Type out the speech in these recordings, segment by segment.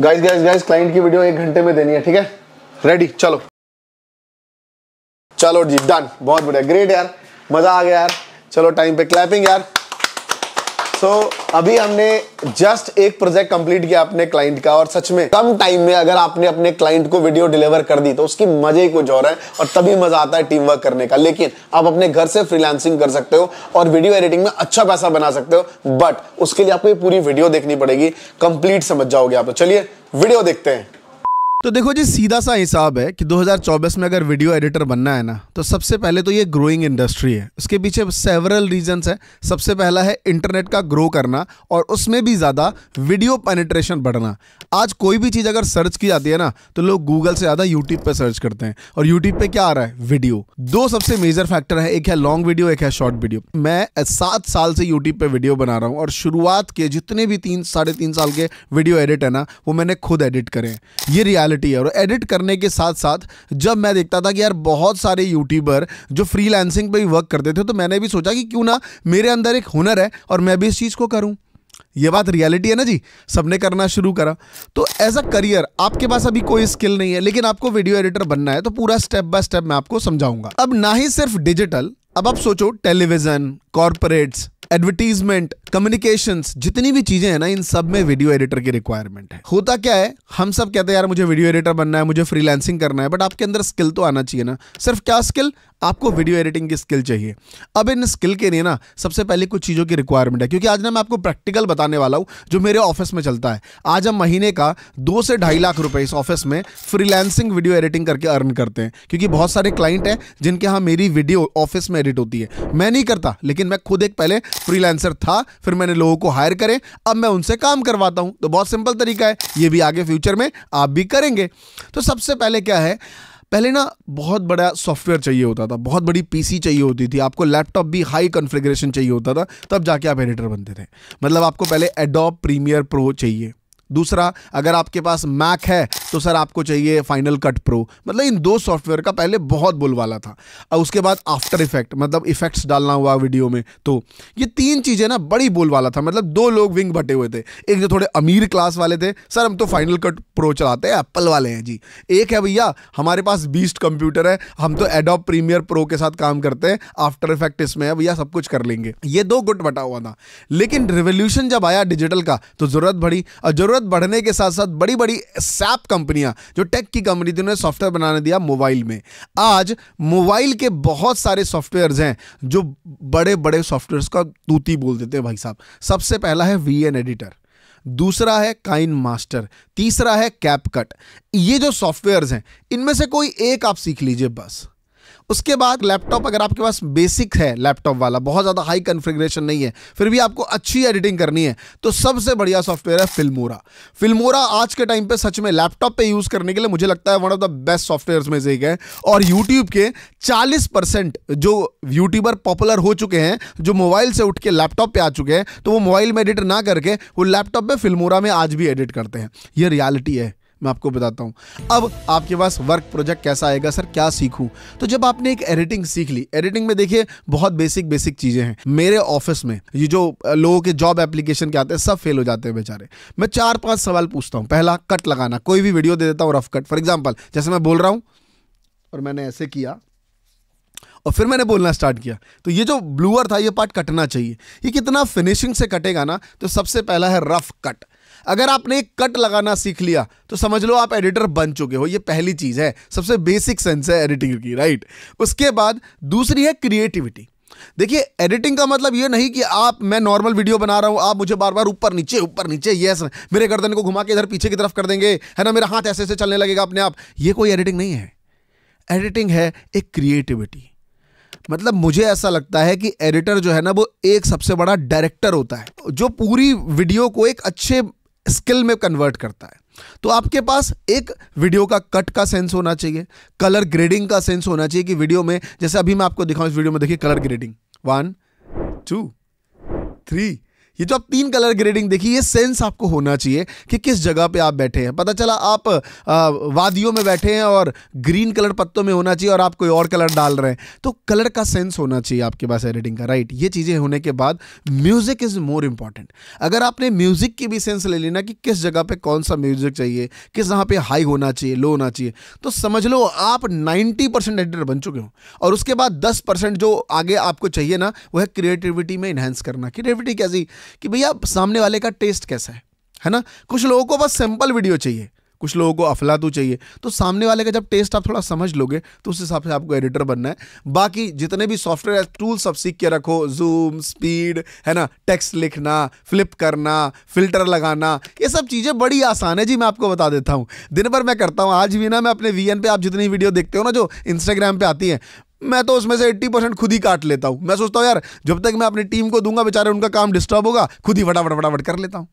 guys guys guys client की video एक घंटे में देनी है ठीक है रेडी चलो चलो जी डन बहुत बढ़िया ग्रेट यार मजा आ गया यार चलो टाइम पे क्लैपिंग यार सो so, अभी हमने जस्ट एक प्रोजेक्ट कंप्लीट किया अपने क्लाइंट का और सच में कम टाइम में अगर आपने अपने क्लाइंट को वीडियो डिलीवर कर दी तो उसकी मजे ही कुछ और है और तभी मजा आता है टीम वर्क करने का लेकिन आप अपने घर से फ्रीलांसिंग कर सकते हो और वीडियो एडिटिंग में अच्छा पैसा बना सकते हो बट उसके लिए आपको ये पूरी वीडियो देखनी पड़ेगी कंप्लीट समझ जाओगे आप तो चलिए वीडियो देखते हैं तो देखो जी सीधा सा हिसाब है कि 2024 में अगर वीडियो एडिटर बनना है ना तो सबसे पहले तो ये ग्रोइंग इंडस्ट्री है उसके पीछे सेवरल रीजंस है सबसे पहला है इंटरनेट का ग्रो करना और उसमें भी ज़्यादा वीडियो पेनिट्रेशन बढ़ना आज कोई भी चीज़ अगर सर्च की जाती है ना तो लोग गूगल से ज़्यादा यूट्यूब पर सर्च करते हैं और यूट्यूब पर क्या आ रहा है वीडियो दो सबसे मेजर फैक्टर है एक है लॉन्ग वीडियो एक है शॉर्ट वीडियो मैं सात साल से यूट्यूब पर वीडियो बना रहा हूँ और शुरुआत के जितने भी तीन साढ़े तीन साल के वीडियो एडिट है ना वो मैंने खुद एडिट करे ये रियाल रियलिटी है और एडिट करने के साथ साथ जब मैं देखता था कि यार बहुत सारे यूट्यूबर जो फ्री लैंसिंग पर वर्क करते थे तो मैंने भी सोचा कि क्यों ना मेरे अंदर एक हुनर है और मैं भी इस चीज़ को करूँ ये बात रियलिटी है ना जी सबने करना शुरू करा तो एज अ करियर आपके पास अभी कोई स्किल नहीं है लेकिन आपको वीडियो एडिटर बनना है तो पूरा स्टेप बाय स्टेप मैं आपको समझाऊंगा अब ना ही सिर्फ डिजिटल अब आप सोचो टेलीविजन कॉरपोरेट्स एडवर्टीजमेंट कम्युनिकेशन जितनी भी चीजें हैं ना इन सब में वीडियो एडिटर की रिक्वायरमेंट है होता क्या है हम सब कहते हैं यार मुझे वीडियो एडिटर बनना है मुझे फ्रीलांसिंग करना है बट आपके अंदर स्किल तो आना चाहिए ना सिर्फ क्या स्किल आपको वीडियो एडिटिंग की स्किल चाहिए अब इन स्किल के लिए ना सबसे पहले कुछ चीज़ों की रिक्वायरमेंट है क्योंकि आज ना मैं आपको प्रैक्टिकल बताने वाला हूँ जो मेरे ऑफिस में चलता है आज हम महीने का दो से ढाई लाख रुपए इस ऑफिस में फ्रीलांसिंग वीडियो एडिटिंग करके अर्न करते हैं क्योंकि बहुत सारे क्लाइंट हैं जिनके यहाँ मेरी वीडियो ऑफिस में एडिट होती है मैं नहीं करता लेकिन मैं खुद एक पहले फ्रीलांसर था फिर मैंने लोगों को हायर करें अब मैं उनसे काम करवाता हूं तो बहुत सिंपल तरीका है ये भी आगे फ्यूचर में आप भी करेंगे तो सबसे पहले क्या है पहले ना बहुत बड़ा सॉफ्टवेयर चाहिए होता था बहुत बड़ी पीसी चाहिए होती थी आपको लैपटॉप भी हाई कॉन्फ़िगरेशन चाहिए होता था तब जाके आप एडिटर बनते थे मतलब आपको पहले एडोप प्रीमियर प्रो चाहिए दूसरा अगर आपके पास मैक है तो सर आपको चाहिए फाइनल कट प्रो मतलब इन दो सॉफ्टवेयर का पहले बहुत बुलवाला था और उसके बाद आफ्टर इफेक्ट मतलब इफेक्ट्स डालना हुआ वीडियो में तो ये तीन चीज़ें ना बड़ी बोलवाला था मतलब दो लोग विंग बटे हुए थे एक जो थोड़े अमीर क्लास वाले थे सर हम तो फाइनल कट प्रो चलाते हैं एप्पल वाले हैं जी एक है भैया हमारे पास बीस्ट कंप्यूटर है हम तो एडोप प्रीमियर प्रो के साथ काम करते हैं आफ्टर इफेक्ट इसमें है भैया सब कुछ कर लेंगे ये दो गुट बटा हुआ था लेकिन रिवोल्यूशन जब आया डिजिटल का तो ज़रूरत बड़ी और ज़रूरत ज़रूरत बढ़ने के साथ साथ बड़ी बड़ी सैप कंपनियां जो टेक की कंपनी थी उन्होंने सॉफ्टवेयर बनाने दिया मोबाइल में आज मोबाइल के बहुत सारे सॉफ्टवेयर हैं जो बड़े बड़े सॉफ्टवेयर का तूती बोल देते हैं भाई साहब सबसे पहला है वी एडिटर दूसरा है काइन मास्टर तीसरा है कैपकट ये जो सॉफ्टवेयर्स हैं इनमें से कोई एक आप सीख लीजिए बस उसके बाद लैपटॉप अगर आपके पास बेसिक है लैपटॉप वाला बहुत ज़्यादा हाई कन्फिग्रेशन नहीं है फिर भी आपको अच्छी एडिटिंग करनी है तो सबसे बढ़िया सॉफ्टवेयर है फिल्मोरा फिल्मोरा आज के टाइम पे सच में लैपटॉप पे यूज़ करने के लिए मुझे लगता है one of the best software में से एक है और यूट्यूब के चालीस जो यूट्यूबर पॉपुलर हो चुके हैं जो मोबाइल से उठ के लैपटॉप पर आ चुके हैं तो वो मोबाइल में एडिट ना करके वो लैपटॉप पर फिल्मोरा में आज भी एडिट करते हैं ये रियालिटी है मैं आपको बताता हूँ अब आपके पास वर्क प्रोजेक्ट कैसा आएगा सर क्या सीखूँ तो जब आपने एक एडिटिंग सीख ली एडिटिंग में देखिए बहुत बेसिक बेसिक चीज़ें हैं मेरे ऑफिस में ये जो लोगों के जॉब एप्लीकेशन के आते हैं सब फेल हो जाते हैं बेचारे मैं चार पाँच सवाल पूछता हूँ पहला कट लगाना कोई भी वीडियो दे देता हूँ रफ कट फॉर एग्जाम्पल जैसे मैं बोल रहा हूँ और मैंने ऐसे किया और फिर मैंने बोलना स्टार्ट किया तो ये जो ब्लूअर था ये पार्ट कटना चाहिए ये कितना फिनिशिंग से कटेगा ना तो सबसे पहला है रफ कट अगर आपने एक कट लगाना सीख लिया तो समझ लो आप एडिटर बन चुके हो ये पहली चीज़ है सबसे बेसिक सेंस है एडिटिंग की राइट उसके बाद दूसरी है क्रिएटिविटी देखिए एडिटिंग का मतलब ये नहीं कि आप मैं नॉर्मल वीडियो बना रहा हूँ आप मुझे बार बार ऊपर नीचे ऊपर नीचे यस मेरे गर्दन को घुमा के इधर पीछे की तरफ कर देंगे है ना मेरा हाथ ऐसे ऐसे चलने लगेगा अपने आप ये कोई एडिटिंग नहीं है एडिटिंग है एक क्रिएटिविटी मतलब मुझे ऐसा लगता है कि एडिटर जो है ना वो एक सबसे बड़ा डायरेक्टर होता है जो पूरी वीडियो को एक अच्छे स्किल में कन्वर्ट करता है तो आपके पास एक वीडियो का कट का सेंस होना चाहिए कलर ग्रेडिंग का सेंस होना चाहिए कि वीडियो में जैसे अभी मैं आपको दिखाऊं इस वीडियो में देखिए colour grading one two three ये जो आप तीन कलर ग्रेडिंग देखी ये सेंस आपको होना चाहिए कि किस जगह पे आप बैठे हैं पता चला आप वादियों में बैठे हैं और ग्रीन कलर पत्तों में होना चाहिए और आप कोई और कलर डाल रहे हैं तो कलर का सेंस होना चाहिए आपके पास एडिटिंग का राइट ये चीज़ें होने के बाद म्यूज़िक इज़ मोर इम्पॉर्टेंट अगर आपने म्यूज़िक की भी सेंस ले लेना कि किस जगह पर कौन सा म्यूज़िक चाहिए किस जहाँ पर हाई होना चाहिए लो होना चाहिए तो समझ लो आप नाइन्टी एडिटर बन चुके हो और उसके बाद दस जो आगे आपको चाहिए ना वह क्रिएटिविटी में इन्हेंस करना क्रिएटिविटी कैसी कि भैया सामने वाले का टेस्ट कैसा है है ना कुछ लोगों को बस सिंपल वीडियो चाहिए कुछ लोगों को अफलातू चाहिए तो सामने वाले का जब टेस्ट आप थोड़ा समझ लोगे तो उस हिसाब से आपको एडिटर बनना है बाकी जितने भी सॉफ्टवेयर टूल्स आप सीख के रखो जूम स्पीड है ना टेक्स्ट लिखना फ्लिप करना फिल्टर लगाना ये सब चीज़ें बड़ी आसान है जी मैं आपको बता देता हूँ दिन भर मैं करता हूँ आज भी ना मैं अपने वी पे आप जितनी वीडियो देखते हो ना जो इंस्टाग्राम पर आती है मैं तो उसमें से एट्टी परसेंट खुद ही काट लेता हूँ मैं सोचता हूँ यार जब तक मैं अपनी टीम को दूंगा बेचारे उनका काम डिस्टर्ब होगा खुद ही फटाफट फटाफट कर लेता हूँ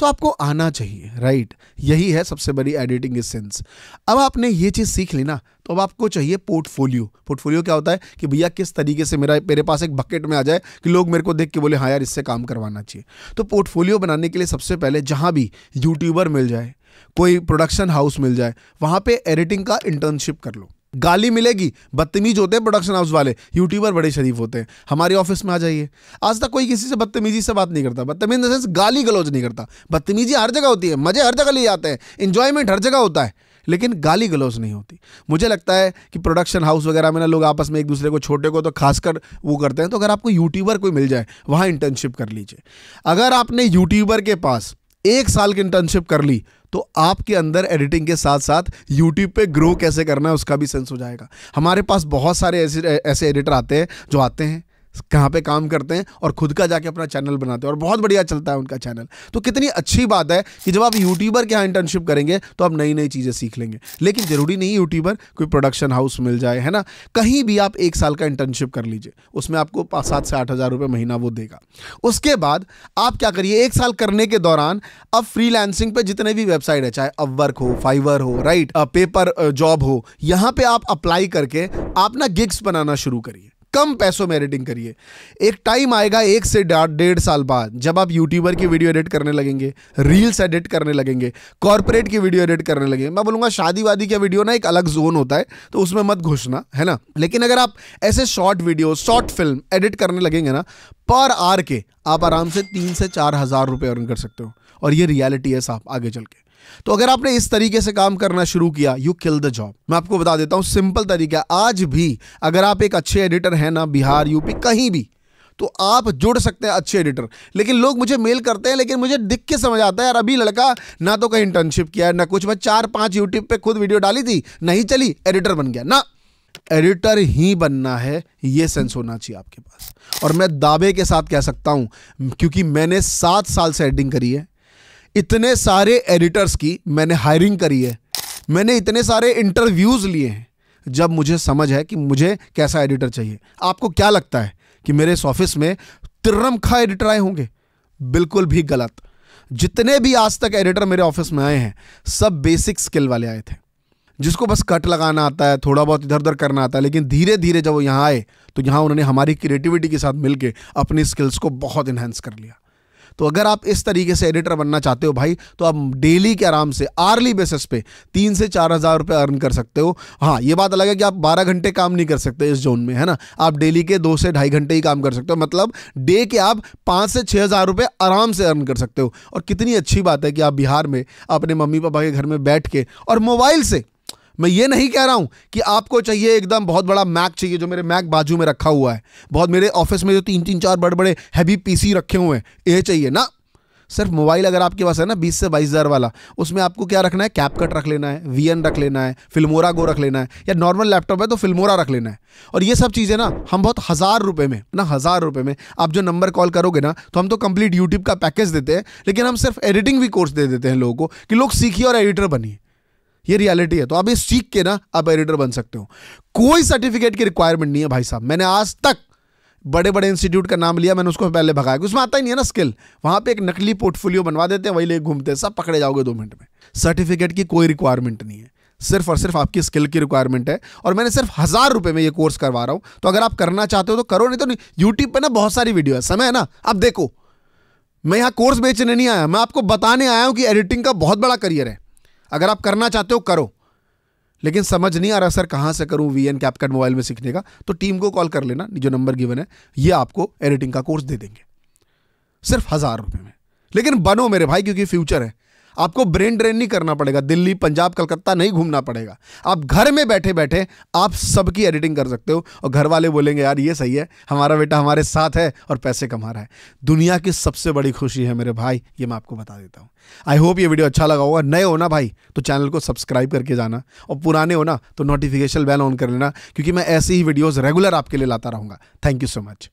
तो आपको आना चाहिए राइट यही है सबसे बड़ी एडिटिंग सेंस अब आपने ये चीज़ सीख ली ना तो अब आपको चाहिए पोर्टफोलियो पोर्टफोलियो क्या होता है कि भैया किस तरीके से मेरा मेरे पास एक बकेट में आ जाए कि लोग मेरे को देख के बोले हाँ यार इससे काम करवाना चाहिए तो पोर्टफोलियो बनाने के लिए सबसे पहले जहां भी यूट्यूबर मिल जाए कोई प्रोडक्शन हाउस मिल जाए वहां पे एडिटिंग का इंटर्नशिप कर लो गाली मिलेगी बदतमीज होते हैं प्रोडक्शन हाउस वाले यूट्यूबर बड़े शरीफ होते हैं हमारे ऑफिस में आ जाइए आज तक कोई किसी से बदतमीजी से बात नहीं करता बदतमीज इन द सेंस गाली गलौज नहीं करता बदतमीजी हर जगह होती है मज़े हर जगह लिए जाते हैं इन्जॉयमेंट हर जगह होता है लेकिन गाली गलौज नहीं होती मुझे लगता है कि प्रोडक्शन हाउस वगैरह में ना लोग आपस में एक दूसरे को छोटे को तो खासकर वो करते हैं तो अगर आपको यूट्यूबर कोई मिल जाए वहाँ इंटर्नशिप कर लीजिए अगर आपने यूट्यूबर के पास एक साल की इंटर्नशिप कर ली तो आपके अंदर एडिटिंग के साथ साथ यूट्यूब पे ग्रो कैसे करना है उसका भी सेंस हो जाएगा हमारे पास बहुत सारे ऐसे ऐसे एडिटर आते हैं जो आते हैं कहाँ पे काम करते हैं और खुद का जाके अपना चैनल बनाते हैं और बहुत बढ़िया चलता है उनका चैनल तो कितनी अच्छी बात है कि जब आप यूट्यूबर के यहाँ इंटर्नशिप करेंगे तो आप नई नई चीज़ें सीख लेंगे लेकिन ज़रूरी नहीं यूट्यूबर कोई प्रोडक्शन हाउस मिल जाए है ना कहीं भी आप एक साल का इंटर्नशिप कर लीजिए उसमें आपको पाँच सात से आठ हज़ार रुपये महीना वो देगा उसके बाद आप क्या करिए एक साल करने के दौरान अब फ्रीलांसिंग पे जितने भी वेबसाइट है चाहे अपवर्क हो फाइवर हो राइट पेपर जॉब हो यहाँ पे आप अप्लाई करके आप ना गिग्स बनाना शुरू करिए कम पैसों में एडिटिंग करिए एक टाइम आएगा एक से डेढ़ साल बाद जब आप यूट्यूबर की वीडियो एडिट करने लगेंगे रील्स एडिट करने लगेंगे कॉर्पोरेट की वीडियो एडिट करने लगेंगे मैं बोलूँगा शादी वादी का वीडियो ना एक अलग जोन होता है तो उसमें मत घुसना है ना लेकिन अगर आप ऐसे short video short film edit करने लगेंगे ना पर आर के आप आराम से तीन से चार हज़ार रुपये अर्न कर सकते हो और ये रियलिटी है साहब आगे चल के तो अगर आपने इस तरीके से काम करना शुरू किया यू किल द जॉब मैं आपको बता देता हूं सिंपल तरीका आज भी अगर आप एक अच्छे एडिटर हैं ना बिहार यूपी कहीं भी तो आप जुड़ सकते हैं अच्छे एडिटर लेकिन लोग मुझे मेल करते हैं लेकिन मुझे दिख के समझ आता है यार अभी लड़का ना तो कहीं इंटर्नशिप किया है ना कुछ मैं चार पांच यूट्यूब पर खुद वीडियो डाली थी नहीं चली एडिटर बन गया ना एडिटर ही बनना है यह सेंस होना चाहिए आपके पास और मैं दावे के साथ कह सकता हूं क्योंकि मैंने सात साल से एडिटिंग करी है इतने सारे एडिटर्स की मैंने हायरिंग करी है मैंने इतने सारे इंटरव्यूज़ लिए हैं जब मुझे समझ है कि मुझे कैसा एडिटर चाहिए आपको क्या लगता है कि मेरे इस ऑफिस में तिर्रम खा एडिटर आए होंगे बिल्कुल भी गलत जितने भी आज तक एडिटर मेरे ऑफिस में आए हैं सब बेसिक स्किल वाले आए थे जिसको बस कट लगाना आता है थोड़ा बहुत इधर उधर करना आता है लेकिन धीरे धीरे जब वो यहाँ आए तो यहाँ उन्होंने हमारी क्रिएटिविटी के साथ मिलकर अपनी स्किल्स को बहुत इन्हेंस कर लिया तो अगर आप इस तरीके से एडिटर बनना चाहते हो भाई तो आप डेली के आराम से आर्ली बेसिस पे तीन से चार हज़ार रुपये अर्न कर सकते हो हाँ ये बात अलग है कि आप बारह घंटे काम नहीं कर सकते इस जोन में है ना आप डेली के दो से ढाई घंटे ही काम कर सकते हो मतलब डे के आप पाँच से छः हज़ार रुपये आराम से अर्न कर सकते हो और कितनी अच्छी बात है कि आप बिहार में अपने मम्मी पापा के घर में बैठ के और मोबाइल से मैं ये नहीं कह रहा हूँ कि आपको चाहिए एकदम बहुत बड़ा मैक चाहिए जो मेरे मैक बाजू में रखा हुआ है बहुत मेरे ऑफिस में जो तीन तीन चार बड़े बड़े हैवी पीसी रखे हुए हैं ये चाहिए ना सिर्फ मोबाइल अगर आपके पास है ना बीस से बाईस हज़ार वाला उसमें आपको क्या रखना है कैप कट रख लेना है वी रख लेना है फिल्मोरा गो रख लेना है या नॉर्मल लैपटॉप है तो फिल्मोरा रख लेना है और ये सब चीज़ें ना हम बहुत हज़ार रुपये में ना हज़ार रुपये में आप जो नंबर कॉल करोगे ना तो हम तो कंप्लीट यूट्यूब का पैकेज देते हैं लेकिन हम सिर्फ एडिटिंग भी कोर्स दे देते हैं लोगों को कि लोग सीखिए और एडिटर बनिए ये रियलिटी है तो आप ये सीख के ना आप एडिटर बन सकते हो कोई सर्टिफिकेट की रिक्वायरमेंट नहीं है भाई साहब मैंने आज तक बड़े बड़े इंस्टीट्यूट का नाम लिया मैंने उसको पहले भगाया उसमें आता ही नहीं है ना स्किल वहां पे एक नकली पोर्टफोलियो बनवा देते हैं वही ले घूमते सब पकड़े जाओगे दो मिनट में सर्टिफिकेट की कोई रिक्वायरमेंट नहीं है सिर्फ और सिर्फ आपकी स्किल की रिक्वायरमेंट है और मैंने सिर्फ हज़ार रुपए में ये कोर्स करवा रहा हूं तो अगर आप करना चाहते हो तो करो नहीं तो नहीं यूट्यूब पर ना बहुत सारी वीडियो है समय है ना आप देखो मैं यहाँ कोर्स बेचने नहीं आया मैं आपको बताने आया हूँ कि एडिटिंग का बहुत बड़ा करियर है अगर आप करना चाहते हो करो लेकिन समझ नहीं आ रहा सर कहाँ से करूँ वी एन कैपकट मोबाइल में सीखने का तो टीम को कॉल कर लेना जो नंबर गिवन है ये आपको एडिटिंग का कोर्स दे देंगे सिर्फ हज़ार रुपये में लेकिन बनो मेरे भाई क्योंकि फ्यूचर है आपको ब्रेन ड्रेन नहीं करना पड़ेगा दिल्ली पंजाब कलकत्ता नहीं घूमना पड़ेगा आप घर में बैठे बैठे आप सबकी एडिटिंग कर सकते हो और घर वाले बोलेंगे यार ये सही है हमारा बेटा हमारे साथ है और पैसे कमा रहा है दुनिया की सबसे बड़ी खुशी है मेरे भाई ये मैं आपको बता देता हूँ आई होप ये वीडियो अच्छा लगा होगा नए हो ना भाई तो चैनल को सब्सक्राइब करके जाना और पुराने हो ना तो नोटिफिकेशन बेल ऑन कर लेना क्योंकि मैं ऐसी ही वीडियोज़ रेगुलर आपके लिए लाता रहूँगा थैंक यू सो मच